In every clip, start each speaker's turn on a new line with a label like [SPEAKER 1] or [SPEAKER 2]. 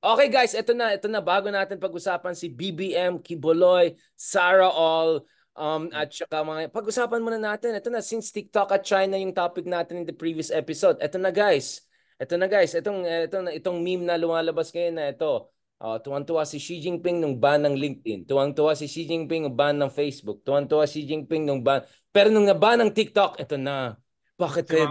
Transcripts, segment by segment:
[SPEAKER 1] Okay guys, ito na, ito na bago natin pag-usapan si BBM, Kiboloy, Sarah All, um, at saka mga, pag-usapan muna natin, ito na, since TikTok at China yung topic natin in the previous episode, ito na guys, ito na guys, itong, itong, itong meme na lumalabas ngayon na ito, uh, tuwang-tuwa si Xi Jinping nung ban ng LinkedIn, tuwang-tuwa si Xi Jinping nung ban ng Facebook, tuwang-tuwa si Xi Jinping nung ban, pero nung naban ng TikTok, ito na, bakit kaya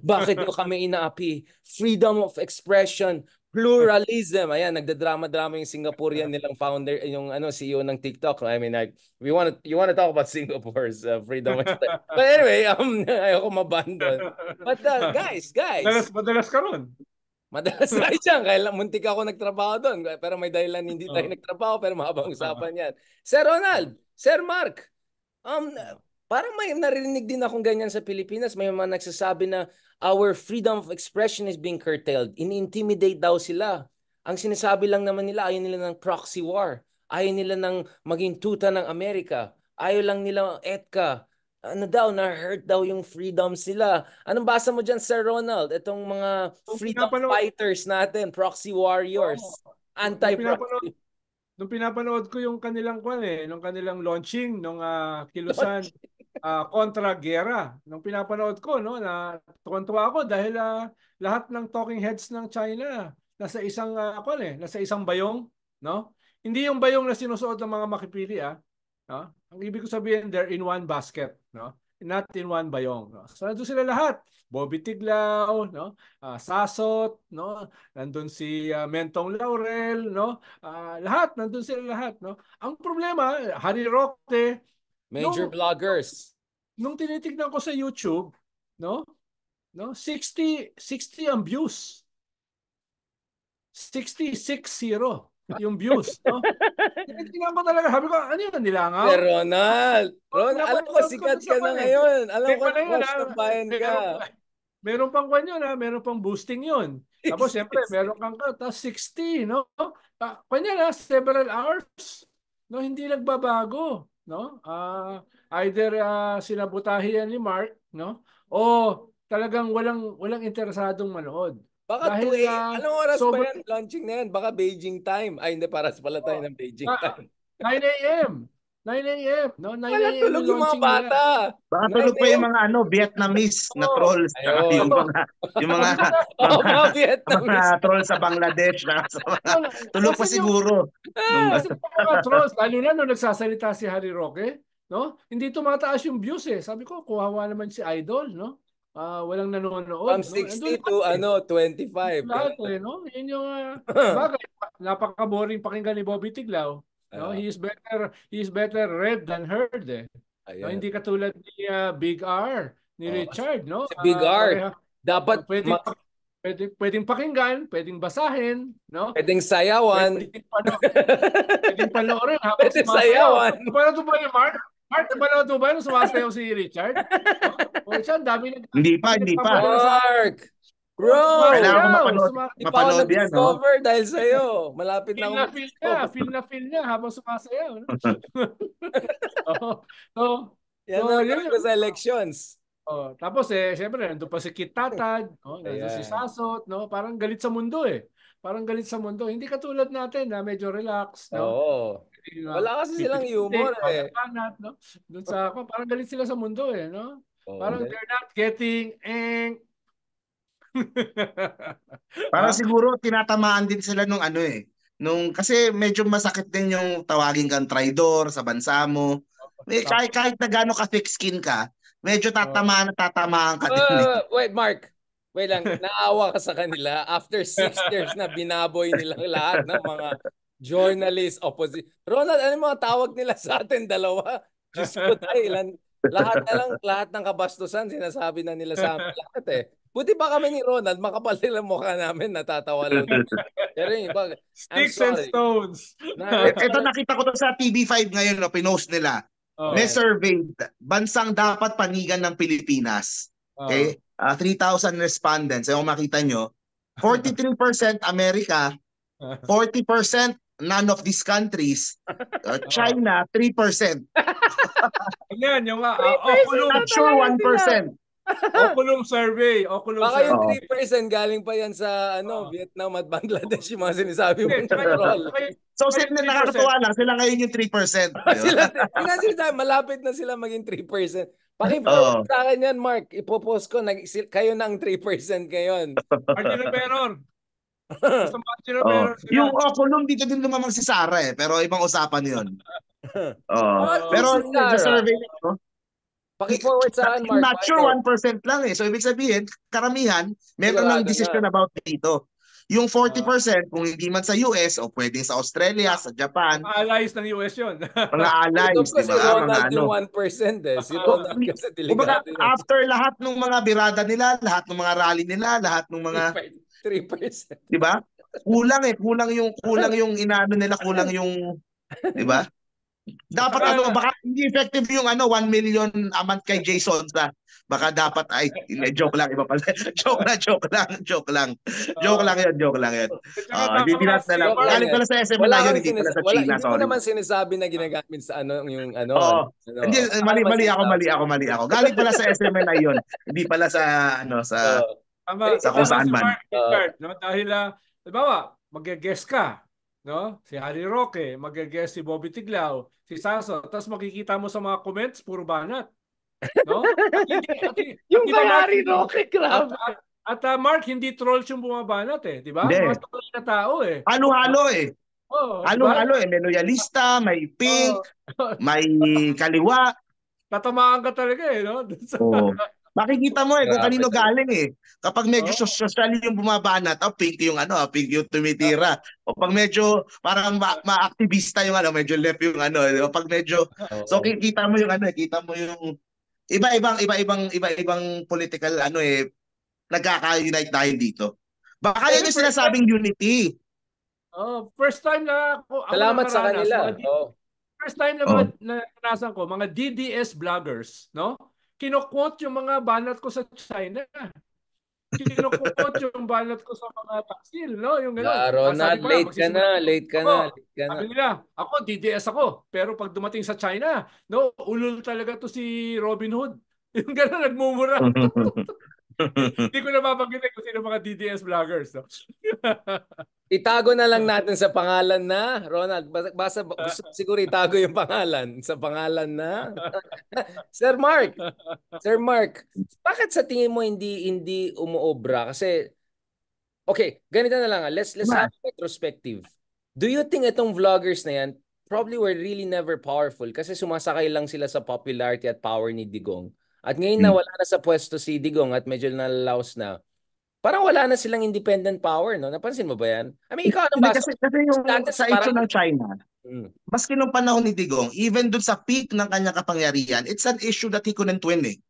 [SPEAKER 1] Bakit nyo kami inaapi? Freedom of expression pluralism. Ayan, nagdadrama-drama yung Singaporean nilang founder, yung ano CEO ng TikTok. I mean, like, we want you want to talk about Singapore's uh, freedom. but anyway, um, ayoko mabandon. But uh, guys, guys. Madalas, madalas ka ron. Madalas na siya. Kaya muntik ako nagtrabaho doon. Pero may dahilan hindi tayo nagtrabaho. Pero mahabang usapan yan. Sir Ronald, Sir Mark, um, Parang may narinig din akong ganyan sa Pilipinas. May mga nagsasabi na our freedom of expression is being curtailed. Ini-intimidate daw sila. Ang sinasabi lang naman nila, ayaw nila ng proxy war. Ayaw nila ng maging tuta ng Amerika. Ayaw lang nila etka. Ano daw, na-hurt daw yung freedom sila. Anong basa mo dyan, Sir Ronald? Itong mga freedom pinapanood... fighters natin, proxy warriors, oh, anti-proxy. Nung
[SPEAKER 2] pinapanood ko yung kanilang kwan eh, nung kanilang launching, nung uh, kilusan. Launching uh, ah, kontra gera nung pinapanood ko no na tuwa ako dahil uh, lahat ng talking heads ng China nasa isang uh, ako eh nasa isang bayong no hindi yung bayong na sinusuot ng mga makipili ah no? ang ibig ko sabihin they're in one basket no not in one bayong no so nandoon sila lahat Bobby Tiglao no uh, Sasot no nandoon si uh, Mentong Laurel no uh, lahat nandoon sila lahat no ang problema Harry Roque Major nung, vloggers. Nung tinitignan ko sa YouTube, no? No, 60 60 ang views. 660 yung views, no? Tinitignan ko talaga, sabi ko, ano yun, nilangaw? Pero Ronald, oh, Ron, alam ko, sikat ka na ngayon. Alam ko, crush ah. ng bayan ka. Ah. Meron pang kwan yun, ha? Ah. Meron pang boosting yun. Tapos, siyempre, meron kang ka, tapos 60, no? Kanya na, several hours. No, hindi nagbabago no? Uh, either uh, ah, sinabotahian ni Mark, no? O talagang walang walang interesadong manood. Baka Dahil, 2 a.m. anong oras sobra- pa yan?
[SPEAKER 1] Launching na yan. Baka Beijing time. Ay, hindi. Paras pala tayo oh, ng Beijing ah, time.
[SPEAKER 2] 9 a.m. 9 a.m. No, 9 Wala tulog yung mga bata. Baka tulog pa yung
[SPEAKER 3] mga ano, Vietnamese na trolls. Oh, yung mga, yung mga, oh, mga, Vietnamese. mga trolls sa Bangladesh. Na, sa tulog pa siguro. Eh, Kasi mga trolls,
[SPEAKER 2] lalo na nung nagsasalita si Harry Roque, no? Hindi tumataas yung views eh. Sabi ko, kuhawa naman si Idol, no? Uh, walang nanonood. From 60 no? to eh. ano,
[SPEAKER 1] 25. Lahat eh, no? Yun yung,
[SPEAKER 2] uh, bagay, napaka-boring pakinggan ni Bobby Tiglao. No, uh, he is better he is better read than heard eh. No, hindi katulad ni uh, Big R ni oh, Richard, no? Si Big ah, R. Uh, dapat pwedeng, ma- pwedeng, pwedeng pakinggan, pwedeng basahin, no?
[SPEAKER 1] Pwedeng sayawan. Pwedeng,
[SPEAKER 2] pwedeng panoorin habang pwedeng sayawan. Paano to ba ni Mark? Mark, napanood mo ba nung sumasayaw si Richard? o, oh, siya, dami na...
[SPEAKER 3] Hindi pa, hindi pa. Mark! Bro, kailangan bro, mapanood, suma- mapanood yan. Discover no?
[SPEAKER 2] dahil sa'yo.
[SPEAKER 1] Malapit
[SPEAKER 3] na, na
[SPEAKER 2] feel niya. Feel na feel niya habang sumasayaw. No?
[SPEAKER 1] oh, so, yan so, ang yun, ko sa elections. Oh, tapos eh,
[SPEAKER 2] syempre, nandun pa si Kitatad, no? Oh, nandun yeah. si Sasot, no? parang galit sa mundo eh. Parang galit sa mundo. Hindi katulad natin na medyo relax. No? Oh. Wala kasi silang humor eh. Panat, no? Doon sa ako, parang galit sila sa mundo eh. No? Oh, parang they're not getting
[SPEAKER 3] ang Para ah. siguro tinatamaan din sila nung ano eh. Nung, kasi medyo masakit din yung tawagin kang traidor sa bansa mo. Eh, kahit, kahit na gano'n ka thick skin ka, medyo tatamaan na tatamaan ka din. Uh,
[SPEAKER 1] wait, Mark. Wait lang, naawa ka sa kanila after six years na binaboy nilang lahat ng mga journalist, opposition. Ronald, ano mga tawag nila sa atin dalawa? Diyos ko tayo, ilan, lahat na lang, lahat ng kabastusan, sinasabi na nila sa amin lahat eh. Buti ba kami ni Ronald, makapal sila mukha namin, natatawa lang. Pero yung iba, Sticks and
[SPEAKER 3] stones. Na, ito e, nakita ko to sa TV5 ngayon, no, pinost nila. Oh. May survey, bansang dapat panigan ng Pilipinas. Oh. Okay? Oh. Uh, 3,000 respondents. Ayun, makita nyo. 43% America, 40% none of these countries. Uh, China, 3%.
[SPEAKER 1] Yan, yung uh, ah, 3% ah, not sure 1%. Oculum
[SPEAKER 3] survey. Oculum Baka survey.
[SPEAKER 1] yung 3% galing pa yan sa ano, uh, Vietnam at Bangladesh
[SPEAKER 3] yung mga sinasabi mo. so sila na nakakatuwa lang, sila ngayon yung 3%. sila,
[SPEAKER 1] sila, sila, malapit na sila maging 3%. Pakipost oh. sa akin yan, Mark. Ipopost ko. Nag, kayo na ang 3% ngayon. Martin Peron.
[SPEAKER 3] Martin
[SPEAKER 1] Peron. Yung
[SPEAKER 3] Oculum, dito din lumamang si Sara eh. Pero ibang usapan yun. oh. Pero sa survey na Paki-forward sa akin, Mark. Not sure, 1% lang eh. So, ibig sabihin, karamihan, meron ng decision na. about dito. Yung 40%, uh, ah. kung hindi man sa US, o pwedeng sa Australia, sa Japan.
[SPEAKER 2] Mga allies ng US yun. mga allies,
[SPEAKER 3] di ba? Si Ronald ano. yung
[SPEAKER 1] 1% eh. Si Ronald kasi delikado. Kumbaga,
[SPEAKER 3] after lahat ng mga birada nila, lahat ng mga rally nila, lahat ng mga... 3%. Di ba? Kulang eh. Kulang yung, kulang yung inano nila, kulang yung... Di ba? Dapat ano, baka hindi effective yung ano, 1 million a month kay Jason sa baka dapat ay joke lang iba pala. joke na joke lang, joke lang. Joke lang 'yan, joke lang 'yan. Oh, ah, hindi dinat na lang. Galing pala sa SM na yun, hindi pala sa wala, sorry. naman
[SPEAKER 1] sinasabi na ginagamit sa ano yung ano. ano. hindi, mali, mali ako,
[SPEAKER 3] mali ako, mali ako. Galing pala sa SM na yun, hindi pala sa ano sa sa kung saan man.
[SPEAKER 2] Uh, no, dahil, uh, ah, diba, mag-guess ka, no? Si Harry Roque, mag-guest si Bobby Tiglao, si Saso. Tapos makikita mo sa mga comments, puro banat. No? At hindi,
[SPEAKER 1] at, yung at, Harry
[SPEAKER 2] Roque, grabe. At, at, at uh, Mark, hindi trolls yung bumabanat eh, di ba? Mga trolls na tao
[SPEAKER 3] eh. halo halo eh.
[SPEAKER 2] Oh, halo halo diba? eh,
[SPEAKER 3] may loyalista, may pink, oh. may kaliwa. Tatamaan ka talaga eh, no? oh. Makikita mo eh kung kanino galing eh. Kapag medyo oh. social yung bumabanat, oh, pink yung ano, pink yung tumitira. O pag medyo parang ma- ma-activista yung ano, medyo left yung ano. Eh. O pag medyo, oh. so kikita mo yung ano, eh, kita mo yung iba-ibang iba-ibang iba-ibang political ano eh nagkaka-unite tayo dito. Baka yun yung sinasabing unity.
[SPEAKER 2] Oh, first time na ako, Salamat na sa kanila. Mga, oh. First time na oh. na nanasan ko mga DDS vloggers, no? kinokwot yung mga banat ko sa China. Kinokwot yung banat ko sa mga taksil, no? Yung gano'n. Laro na, late ka na, late ka na, late ka na. Sabi nila, ako, DDS ako. Pero pag dumating sa China, no, ulol talaga to si Robin Hood. Yung gano'n, nagmumura. Hindi ko nababanggit kung sino mga DDS vloggers. No?
[SPEAKER 1] Itago na lang oh. natin sa pangalan na, Ronald. Basta, ah. gusto siguro itago yung pangalan. Sa pangalan na. Sir Mark. Sir Mark, bakit sa tingin mo hindi hindi umuobra? Kasi, okay, ganito na lang. Ah. Let's, let's have a retrospective. Do you think itong vloggers na yan probably were really never powerful kasi sumasakay lang sila sa popularity at power ni Digong? At ngayon na hmm. wala na sa pwesto si Digong at medyo nalalaos na, Parang wala na silang independent power, no? Napansin mo ba yan? I mean, ikaw ano ba? Kasi, kasi
[SPEAKER 3] yung Status sa issue parang... ng China, mm. maski nung panahon ni Digong, even dun sa peak ng kanyang kapangyarihan, it's an issue that he couldn't win eh.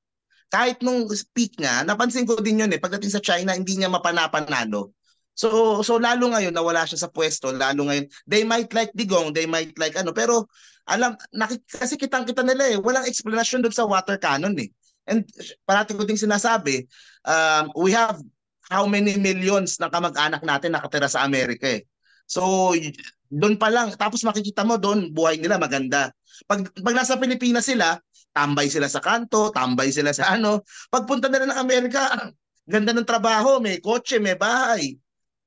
[SPEAKER 3] Kahit nung peak niya, napansin ko din yun eh, pagdating sa China, hindi niya mapanapanalo. So so lalo ngayon nawala siya sa pwesto, lalo ngayon they might like Digong, they might like ano, pero alam nakik- kasi kitang-kita nila eh, walang explanation doon sa water cannon eh. And parati ko ding sinasabi, um, we have how many millions ng kamag-anak natin nakatira sa Amerika eh. So, doon pa lang. Tapos makikita mo doon, buhay nila maganda. Pag, pag nasa Pilipinas sila, tambay sila sa kanto, tambay sila sa ano. Pagpunta nila ng Amerika, ganda ng trabaho, may kotse, may bahay.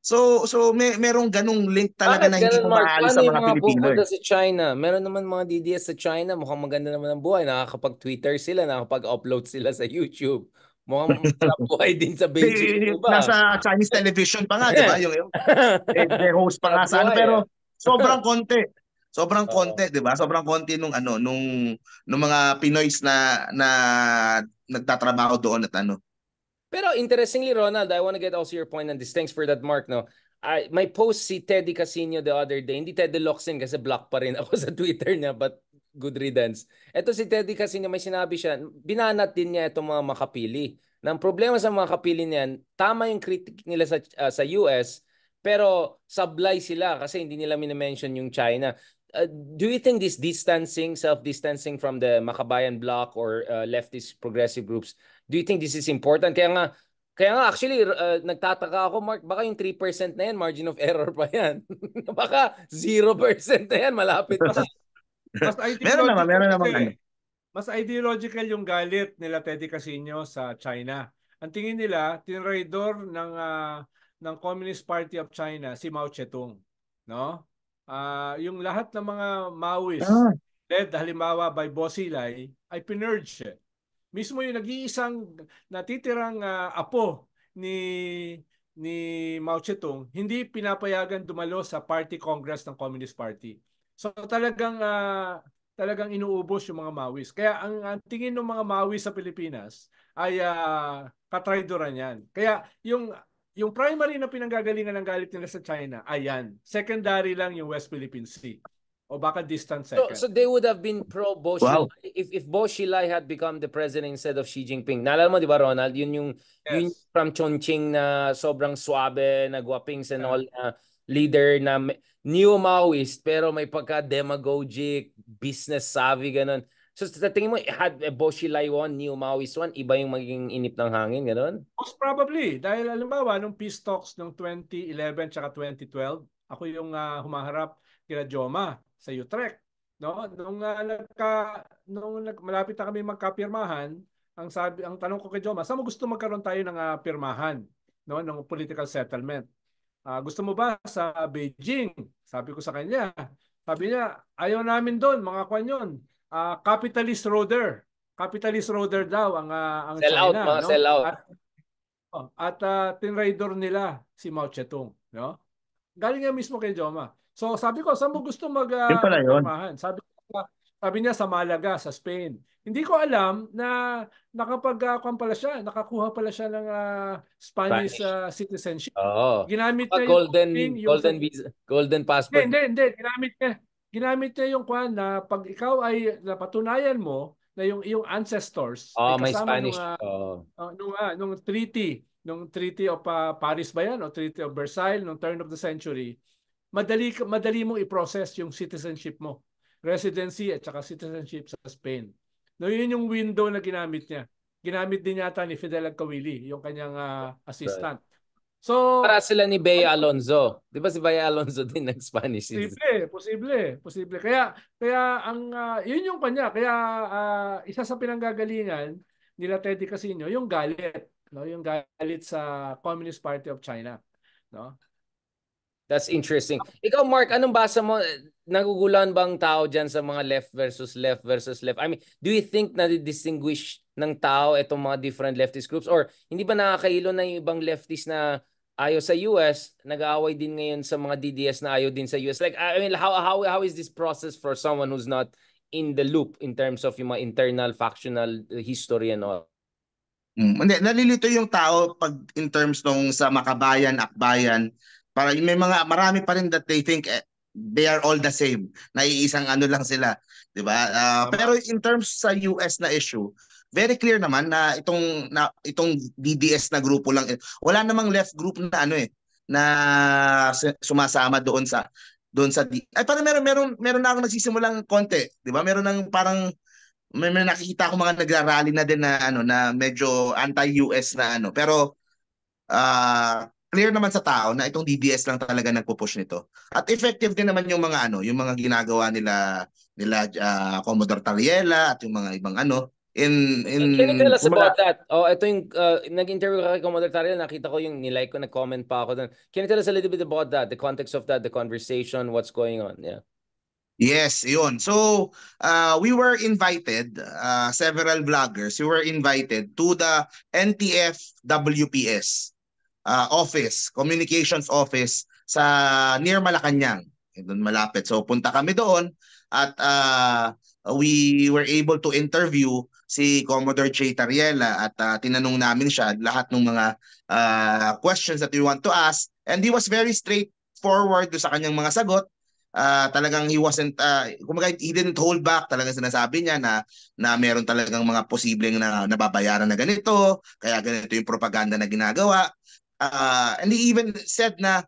[SPEAKER 3] So, so may merong ganung link talaga Bakit na hindi mo maaali sa mga, mga Pilipino. Bakit eh.
[SPEAKER 1] sa China? Meron naman mga DDS sa China, mukhang maganda naman ang buhay. Nakakapag-Twitter sila, nakakapag-upload sila sa YouTube. Mukhang
[SPEAKER 3] buhay din sa Beijing. Diba? Nasa Chinese television pa nga, di ba? Yung, yung eh, host pa nga sa ano. Pero eh. sobrang konti. Sobrang konti, di ba? Sobrang konti nung ano, nung, nung mga Pinoys na, na nagtatrabaho doon at ano.
[SPEAKER 1] Pero interestingly, Ronald, I want to get also your point on this. Thanks for that, Mark. No? I, my post si Teddy Casino the other day, hindi Teddy Loxin kasi block pa rin ako sa Twitter niya, but good riddance. Ito si Teddy kasi na may sinabi siya, binanat din niya itong mga makapili. Nang problema sa mga kapili niyan, tama yung critic nila sa, uh, sa US, pero sablay sila kasi hindi nila minimension yung China. Uh, do you think this distancing, self-distancing from the Makabayan bloc or uh, leftist progressive groups, do you think this is important? Kaya nga, kaya nga actually uh, nagtataka ako Mark baka yung 3% na yan margin of error pa yan. baka 0% na yan malapit pa. Mas meron naman, meron
[SPEAKER 3] naman. Eh. Ano.
[SPEAKER 2] Mas ideological yung galit nila Teddy Casino sa China. Ang tingin nila, tinraidor ng uh, ng Communist Party of China si Mao Zedong, no? Uh, yung lahat ng mga Maoist ah. led halimbawa by Bosilay ay pinurge. Mismo yung nag-iisang natitirang uh, apo ni ni Mao Zedong hindi pinapayagan dumalo sa party congress ng Communist Party. So talagang uh, talagang inuubos yung mga mawis. Kaya ang, ang tingin ng mga mawis sa Pilipinas ay uh, ah, katraydoran yan. Kaya yung yung primary na pinanggagalingan ng galit nila sa China, ayan. Secondary lang yung West Philippine Sea. O baka distant second. So, so
[SPEAKER 1] they would have been pro Bo wow. if, if Bo Xilai had become the president instead of Xi Jinping. Naalala mo, di ba Ronald? Yun yung, yes. yun from Chongqing na sobrang suabe, na and yeah. all. Uh, leader na new Maoist pero may pagka demagogic, business savvy ganun. So sa tingin mo, had a eh, Boshi Laiwan, New Maoist one, iba yung magiging inip ng hangin, ganun?
[SPEAKER 2] Most probably. Dahil alimbawa, nung peace talks ng 2011 tsaka 2012, ako yung uh, humaharap kila Joma sa Utrecht. No? Nung, uh, nagka, nung nag, malapit na kami magkapirmahan, ang sabi ang tanong ko kay Joma, saan mo gusto magkaroon tayo ng uh, pirmahan no ng political settlement? uh, gusto mo ba sa Beijing? Sabi ko sa kanya. Sabi niya, ayaw namin doon, mga kwan yun. Uh, capitalist roader. Capitalist roader daw ang, uh, ang sell China. Out, mga no? Sell out, At, oh, at uh, tinraidor nila si Mao Zedong. No? Galing nga mismo kay Joma. So sabi ko, saan mo gusto mag uh, yun pala yun. Sabi ko, sabi niya sa Malaga, sa Spain. Hindi ko alam na nakapag-kuhan pala siya, nakakuha pala siya ng uh, Spanish, Spanish. Uh, citizenship. Oo. Ginamit ah, niya golden, yung, yung golden visa,
[SPEAKER 1] golden passport. Hindi,
[SPEAKER 2] hindi, hindi. Ginamit niya, ginamit niya yung kuhan na pag ikaw ay napatunayan mo na yung iyong ancestors oh, eh, ay kasama Spanish. nung, uh, oh. uh, nung, uh, nung treaty, nung treaty of uh, Paris ba yan o treaty of Versailles nung turn of the century, madali madali mong i-process yung citizenship mo residency at saka citizenship sa Spain. No, yun yung window na ginamit niya. Ginamit din yata ni Fidel Agkawili,
[SPEAKER 1] yung kanyang uh, assistant. So para sila ni Bea Alonzo. 'Di ba si Bea Alonzo din ng Spanish citizen?
[SPEAKER 2] Posible, posible, posible. Kaya kaya ang uh, 'yun yung kanya. Kaya uh, isa sa pinanggagalingan nila Teddy Casino yung galit, no? Yung
[SPEAKER 1] galit sa Communist Party of China, no? That's interesting. Ikaw, Mark, anong basa mo? Nagugulan bang tao dyan sa mga left versus left versus left? I mean, do you think na distinguish ng tao itong mga different leftist groups? Or hindi ba nakakailo na yung ibang leftist na ayaw sa US, nag-aaway din ngayon sa mga DDS na ayo din sa US? Like, I mean, how, how, how is this process for someone who's not in the loop in terms
[SPEAKER 3] of yung mga internal factional uh, history and all? Mm, nalilito yung tao pag in terms nung sa makabayan, akbayan, para may mga marami pa rin that they think eh, they are all the same. Naiisang ano lang sila, 'di ba? Uh, pero in terms sa US na issue, very clear naman na itong na, itong DDS na grupo lang eh, wala namang left group na ano eh na sumasama doon sa doon sa ay parang meron meron meron na akong nagsisimulang konti, 'di ba? Meron nang parang may, may nakikita ako mga nagra-rally na din na ano na medyo anti-US na ano. Pero uh, clear naman sa tao na itong DDS lang talaga nagpo-push nito. At effective din naman yung mga ano, yung mga ginagawa nila nila uh, Commodore Tariela at yung mga ibang ano in in Can you tell us about that?
[SPEAKER 1] Oh, ito yung uh, nag-interview ka kay Commodore Tariela, nakita ko yung nilike ko, na comment pa ako doon. Can you tell us a little bit about that? The context of that, the
[SPEAKER 3] conversation, what's going on? Yeah. Yes, yun. So, uh, we were invited, uh, several vloggers, we were invited to the NTF WPS uh, office, communications office sa near Malacanang. Eh, doon malapit. So punta kami doon at uh, we were able to interview si Commodore Jay Tariela at uh, tinanong namin siya lahat ng mga uh, questions that we want to ask and he was very straightforward do sa kanyang mga sagot uh, talagang he wasn't uh, kumaga he didn't hold back talaga sinasabi niya na na meron talagang mga posibleng na nababayaran na ganito kaya ganito yung propaganda na ginagawa Uh, and he even said na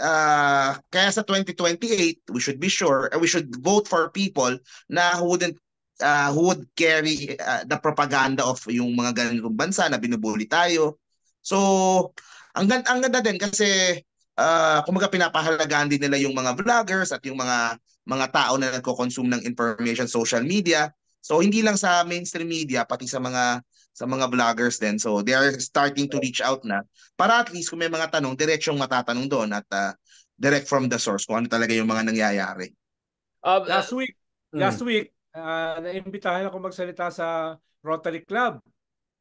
[SPEAKER 3] uh, kaya sa 2028 we should be sure uh, we should vote for people na who wouldn't uh, who would carry uh, the propaganda of yung mga ganitong bansa na binubuli tayo. So ang ganda ang ganda din kasi uh, kumaga pinapahalagahan din nila yung mga vloggers at yung mga mga tao na nagko-consume ng information social media. So hindi lang sa mainstream media pati sa mga sa mga vloggers din. So they are starting to reach out na para at least kung may mga tanong, diretsong matatanong doon at uh, direct from the source kung ano talaga yung mga nangyayari.
[SPEAKER 2] Uh, last week, mm. last week, uh, naimbitahan ako magsalita sa Rotary Club.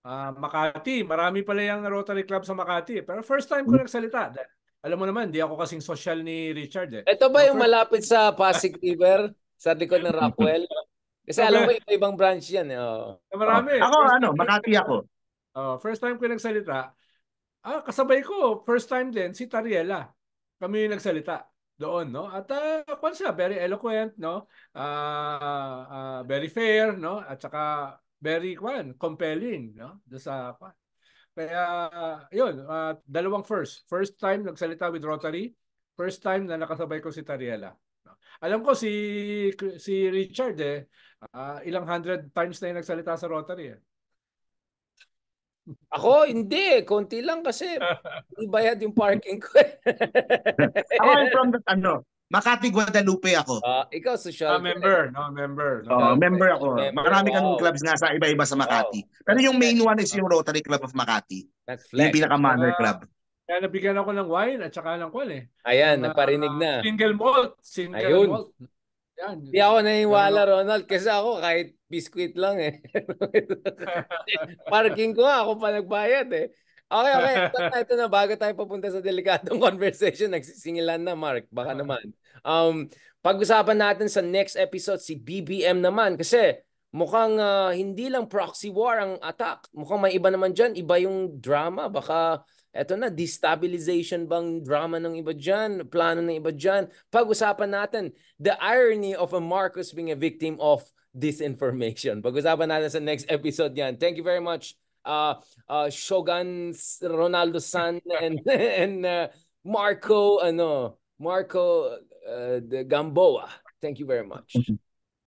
[SPEAKER 2] Uh, Makati, marami pala yung Rotary Club sa Makati. Pero first time ko mm. nagsalita. Alam mo naman, di ako kasing social ni Richard. Eh.
[SPEAKER 1] Ito ba yung malapit sa Pasig River? sa likod ng mm-hmm. Rockwell? Kasi okay. alam ko iba-ibang branch yan. Oh. Marami. Oh, ako first
[SPEAKER 3] ano, Makati ako.
[SPEAKER 1] Oh, first time ko nagsalita,
[SPEAKER 2] ah, kasabay ko, first time din, si Tariela. Kami yung nagsalita doon, no? At uh, kwan siya, very eloquent, no? Uh, uh, very fair, no? At saka very kwan, compelling, no? Do sa kwan. Kaya uh, 'yun, uh, dalawang first. First time nagsalita with Rotary, first time na nakasabay ko si Tariela. Alam ko si si Richard eh, uh, ilang hundred times na yung nagsalita sa Rotary eh. Ako, hindi.
[SPEAKER 1] Konti lang kasi ibayad yung parking ko. I'm eh. from the, ano,
[SPEAKER 3] Makati Guadalupe ako. Uh, ikaw social uh, member, no member. No, uh, member ako. Member. Marami kang oh. clubs nga sa iba-iba sa Makati. Oh. Pero yung main one is yung Rotary Club of Makati. That's flex. Yung pinaka manner uh, club.
[SPEAKER 2] Kaya nabigyan ako ng wine at saka ng kwan eh.
[SPEAKER 1] Ayan, naparinig ah, na. Single malt. Single Ayun. malt. Yan. Hindi ako naniwala, Ronald, kasi ako kahit biskuit lang eh. Parking ko nga, ako pa nagbayad eh. Okay, okay. Ito na, ito na. Bago tayo papunta sa delikadong conversation, nagsisingilan na, Mark. Baka uh-huh. naman. Um, pag-usapan natin sa next episode si BBM naman kasi mukhang uh, hindi lang proxy war ang attack. Mukhang may iba naman dyan. Iba yung drama. Baka Eto na, destabilization bang drama ng iba dyan? Plano ng iba dyan? Pag-usapan natin, the irony of a Marcos being a victim of disinformation. Pag-usapan natin sa next episode yan. Thank you very much, uh, uh, Shogun Ronaldo San and, and uh, Marco, ano, Marco uh, Gamboa. Thank you very much. Mm-hmm.